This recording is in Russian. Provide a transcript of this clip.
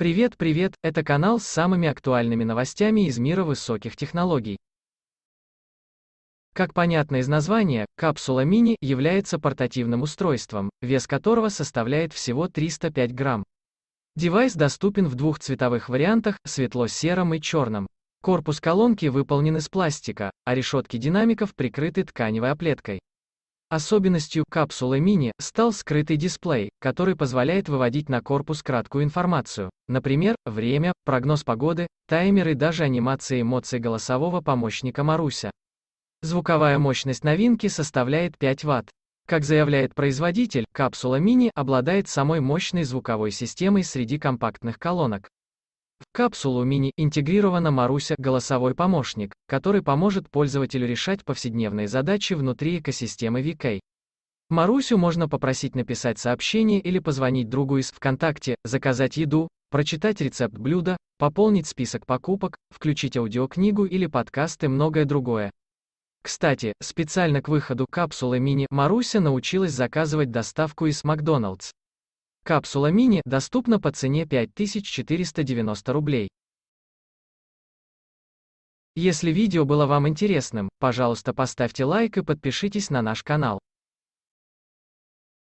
Привет, привет, это канал с самыми актуальными новостями из мира высоких технологий. Как понятно из названия, капсула мини является портативным устройством, вес которого составляет всего 305 грамм. Девайс доступен в двух цветовых вариантах, светло-сером и черном. Корпус колонки выполнен из пластика, а решетки динамиков прикрыты тканевой оплеткой. Особенностью капсулы мини стал скрытый дисплей, который позволяет выводить на корпус краткую информацию, например, время, прогноз погоды, таймер и даже анимации эмоций голосового помощника Маруся. Звуковая мощность новинки составляет 5 Вт. Как заявляет производитель, капсула мини обладает самой мощной звуковой системой среди компактных колонок. В капсулу мини интегрирована Маруся, голосовой помощник, который поможет пользователю решать повседневные задачи внутри экосистемы VK. Марусю можно попросить написать сообщение или позвонить другу из ВКонтакте, заказать еду, прочитать рецепт блюда, пополнить список покупок, включить аудиокнигу или подкасты и многое другое. Кстати, специально к выходу капсулы мини Маруся научилась заказывать доставку из Макдоналдс. Капсула мини доступна по цене 5490 рублей. Если видео было вам интересным, пожалуйста поставьте лайк и подпишитесь на наш канал.